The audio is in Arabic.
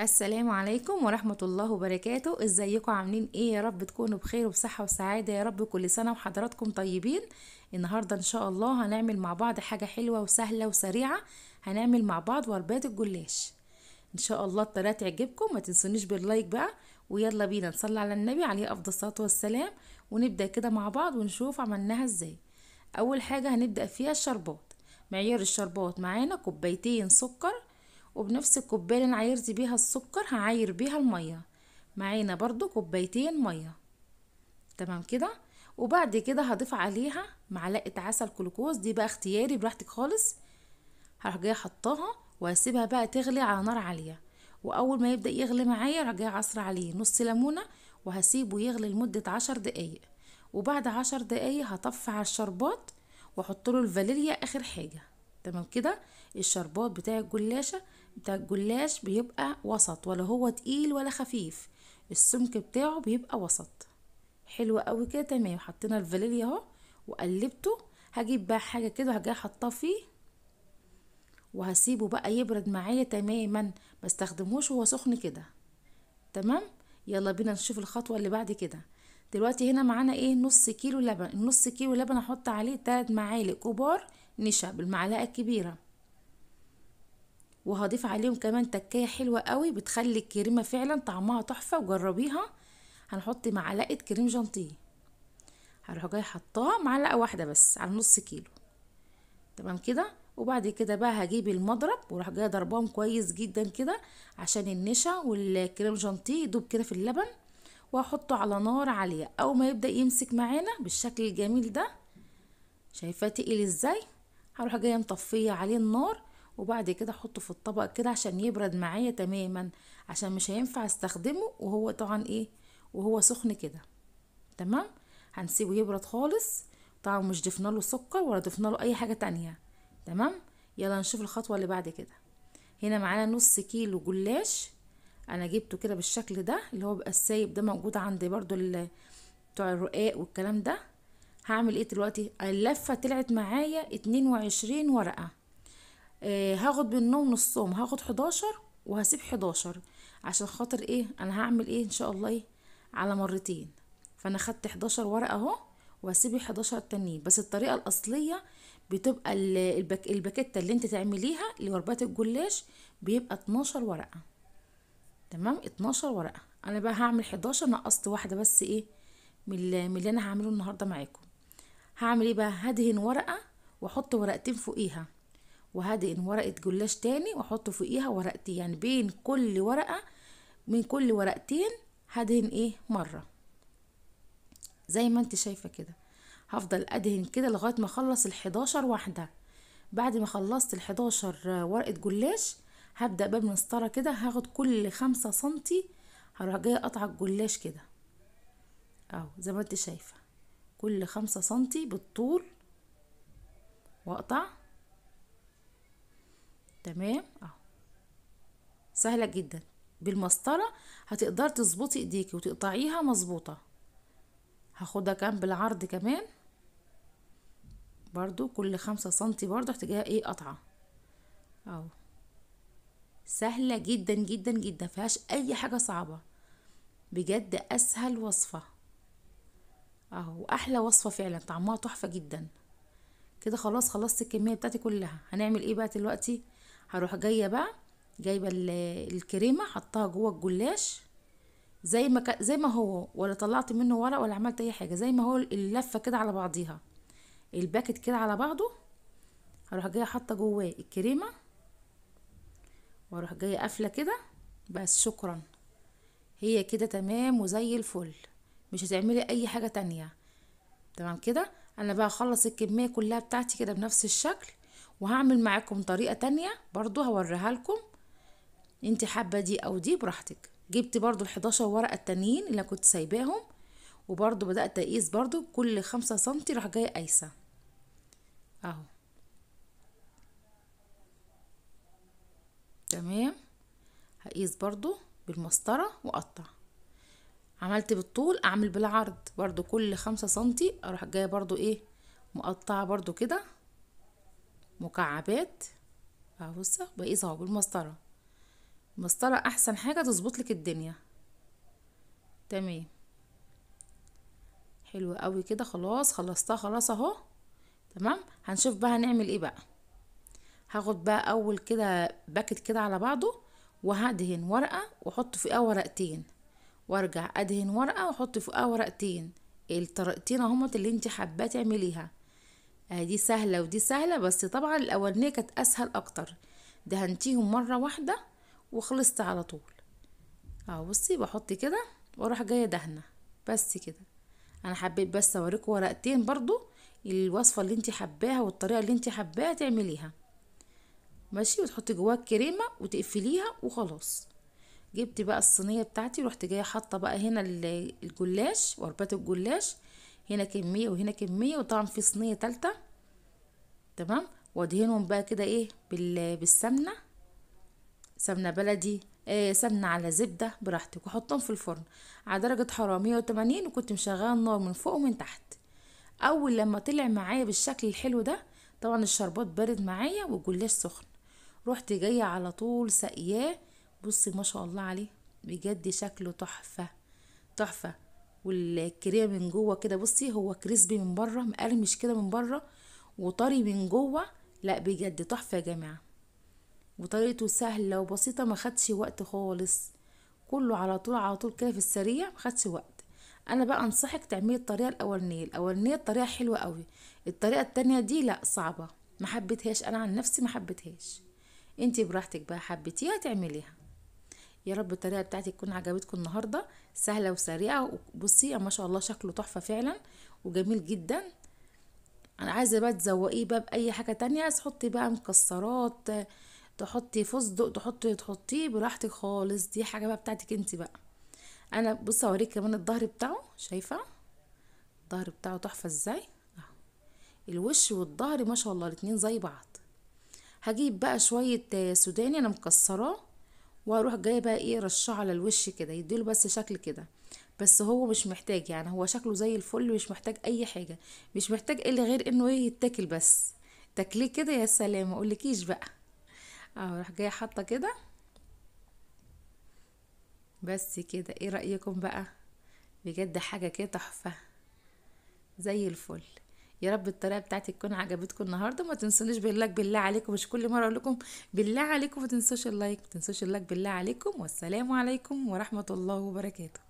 السلام عليكم ورحمة الله وبركاته ازيكم عاملين ايه يا رب تكونوا بخير وبصحة وسعادة يا رب كل سنة وحضراتكم طيبين النهاردة ان شاء الله هنعمل مع بعض حاجة حلوة وسهلة وسريعة هنعمل مع بعض وربات الجلاش ان شاء الله الطريقة تعجبكم ما تنسونيش باللايك بقى ويلا بينا نصلي على النبي عليه افضل الصلاة والسلام ونبدأ كده مع بعض ونشوف عملناها ازاي اول حاجة هنبدأ فيها الشربات معيار الشربات معانا كوبايتين سكر وبنفس الكوبايه اللي انا عايرت بيها السكر هعاير بيها الميه معانا برضو كوبايتين ميه تمام كده وبعد كده هضيف عليها معلقه عسل كلوكوز دي بقى اختياري براحتك خالص هروح جايه حطاها وهسيبها بقى تغلي على نار عاليه واول ما يبدا يغلي معايا راح جايه عصر عليه نص ليمونه وهسيبه يغلي لمده عشر دقايق وبعد عشر دقايق هطفي على الشربات واحط له الفانيليا اخر حاجه تمام كده الشربات بتاع الجلاشه ده الجلاش بيبقى وسط ولا هو تقيل ولا خفيف السمك بتاعه بيبقى وسط حلو قوي كده تمام حطينا الفانيليا اهو وقلبته هجيب بقى حاجه كده هجي احطها فيه وهسيبه بقى يبرد معايا تماما ما استخدموش وهو سخن كده تمام يلا بينا نشوف الخطوه اللي بعد كده دلوقتي هنا معانا ايه نص كيلو لبن النص كيلو لبن احط عليه 3 معالق كبار نشا بالمعلقه الكبيره وهضيف عليهم كمان تكايه حلوه قوي بتخلي الكريمه فعلا طعمها تحفه وجربيها هنحط معلقه كريم جانتيه هروح جاي حطها معلقه واحده بس على نص كيلو تمام كده وبعد كده بقى هجيب المضرب وراح جايه ضربهم كويس جدا كده عشان النشا والكريم جانتيه يدوب كده في اللبن وهحطه على نار عاليه اول ما يبدا يمسك معانا بالشكل الجميل ده شايفاه تقيل ازاي هروح جايه مطفيه عليه النار وبعد كده احطه في الطبق كده عشان يبرد معايا تماما عشان مش هينفع استخدمه وهو طبعا ايه وهو سخن كده تمام هنسيبه يبرد خالص طبعا مش ضفنا له سكر ولا ضفنا له اي حاجه تانية تمام يلا نشوف الخطوه اللي بعد كده هنا معانا نص كيلو جلاش انا جبته كده بالشكل ده اللي هو بقى السايب ده موجود عندي برضو بتوع الرقاق والكلام ده هعمل ايه دلوقتي اللفه طلعت معايا اتنين وعشرين ورقه آه، هاخد بالنوم نصهم هاخد حداشر وهسيب حداشر عشان خاطر ايه انا هعمل ايه ان شاء الله ايه على مرتين فانا خدت حداشر ورقه اهو وهسيب حداشر التانيين بس الطريقه الاصليه بتبقى الباك... الباكيته اللي انت تعمليها لوربات الجلاش بيبقى اتناشر ورقه تمام اتناشر ورقه انا بقى هعمل حداشر نقصت واحده بس ايه من اللي انا هعمله النهارده معاكم هعمل ايه بقى هدهن ورقه واحط ورقتين فوقيها وهدقن ورقة جلاش تاني واحط فوقيها ورقتين يعني بين كل ورقة من كل ورقتين هدهن ايه مرة زي ما انت شايفة كده هفضل ادهن كده لغاية ما اخلص ال11 واحدة بعد ما خلصت ال11 ورقة جلاش هبدأ بقى بمسطرة كده هاخد كل خمسة سنتي هروح جاية قطع الجلاش كده اهو زي ما انت شايفة كل خمسة سنتي بالطول واقطع تمام اهو سهله جدا بالمسطره هتقدر تظبطي ايديكي وتقطعيها مظبوطه هاخدها كام بالعرض كمان برضو كل خمسة سنتي برضو احتاجها ايه قطعه اهو سهله جدا جدا جدا مفيهاش اي حاجه صعبه بجد اسهل وصفه اهو احلى وصفه فعلا طعمها تحفه جدا كده خلاص خلصت الكميه بتاعتي كلها هنعمل ايه بقى دلوقتي هروح جايه بقى جايبه الكريمه حطاها جوه الجلاش زي ما ك... زي ما هو ولا طلعت منه ورق ولا عملت اي حاجه زي ما هو اللفه كده على بعضيها الباكت كده على بعضه هروح جايه حاطه جواه الكريمه واروح جايه قافله كده بس شكرا هي كده تمام وزي الفل مش هتعملي اي حاجه تانية تمام كده انا بقى اخلص الكميه كلها بتاعتي كده بنفس الشكل وهعمل معاكم طريقة تانية برضو هوريها لكم انت حابة دي او دي براحتك جبت برضو ال11 ورقة التانيين اللي كنت سايباهم وبرضو بدأت اقيس برضو كل خمسة سنتي راح جاية قايسة اهو تمام هقيس برضو بالمسطرة واقطع عملت بالطول اعمل بالعرض برضو كل خمسة سنتي اروح جاية برضو ايه مقطعة برضو كده مكعبات آه، بص بقى اهو بالمسطره المسطره احسن حاجه تظبط لك الدنيا تمام حلو قوي كده خلاص خلصتها خلاص اهو تمام هنشوف بقى هنعمل ايه بقى هاخد بقى اول كده باكت كده على بعضه وهدهن ورقه واحط فوقها ورقتين وارجع ادهن ورقه واحط فوقها ورقتين الطريقتين اهمت اللي انت حابه تعمليها آه، دي سهلة ودي سهلة بس طبعا الأولانية كانت أسهل أكتر دهنتيهم مرة واحدة وخلصت على طول اهو بصي بحط كده واروح جاية دهنة بس كده أنا حبيت بس أوريكوا ورقتين برضو الوصفة اللي انتي حباها والطريقة اللي انتي حباها تعمليها ماشي وتحطي جواها الكريمة وتقفليها وخلاص جبت بقى الصينية بتاعتي ورحت جاية حاطة بقى هنا الجلاش وربات الجلاش هنا كمية وهنا كمية وطبعا في صينية تالتة تمام وادهنهم بقى كده ايه بالسمنة سمنة بلدي آه سمنة على زبدة براحتك وحطهم في الفرن على درجة حرارة 180 وكنت مشغلة النار من فوق ومن تحت أول لما طلع معايا بالشكل الحلو ده طبعا الشربات بارد معايا والجلاش سخن رحت جاية على طول سقياه بصي ما شاء الله عليه بجد شكله تحفة تحفة والكريمه من جوه كده بصي هو كريسبي من بره مقرمش كده من بره وطري من جوه لا بجد تحفه يا جماعه وطريقته سهله وبسيطه ما خدش وقت خالص كله على طول على طول كده في السريع ما خدش وقت انا بقى انصحك تعملي الطريقه الاولانيه الاولانيه الطريقه حلوه قوي الطريقه التانية دي لا صعبه ما حبيتهاش انا عن نفسي ما حبيتهاش انتي براحتك بقى حبيتيها تعمليها يا رب الطريقه بتاعتي تكون عجبتكم النهارده سهله وسريعه بصي ما شاء الله شكله تحفه فعلا وجميل جدا انا عايزه بقى تزوقيه بقى باي حاجه تانية عايز تحطي بقى مكسرات تحطي فستق تحطي تحطيه براحتك خالص دي حاجه بقى بتاعتك انت بقى انا بصي اوريك كمان الظهر بتاعه شايفه الظهر بتاعه تحفه ازاي الوش والظهر ما شاء الله الاتنين زي بعض هجيب بقى شويه سوداني انا مكسراه واروح جايه بقى ايه رشه على الوش كده يديله بس شكل كده بس هو مش محتاج يعني هو شكله زي الفل مش محتاج اي حاجه مش محتاج الا غير انه ايه يتاكل بس تاكليه كده يا سلام اقولكيش بقى راح جايه حاطه كده بس كده ايه رايكم بقى بجد حاجه كده تحفه زي الفل يا رب الطريقه بتاعتي تكون عجبتكم النهارده ما تنسونيش باللايك بالله عليكم مش كل مره اقول لكم بالله عليكم ما تنسوش اللايك ما تنسوش اللايك بالله عليكم والسلام عليكم ورحمه الله وبركاته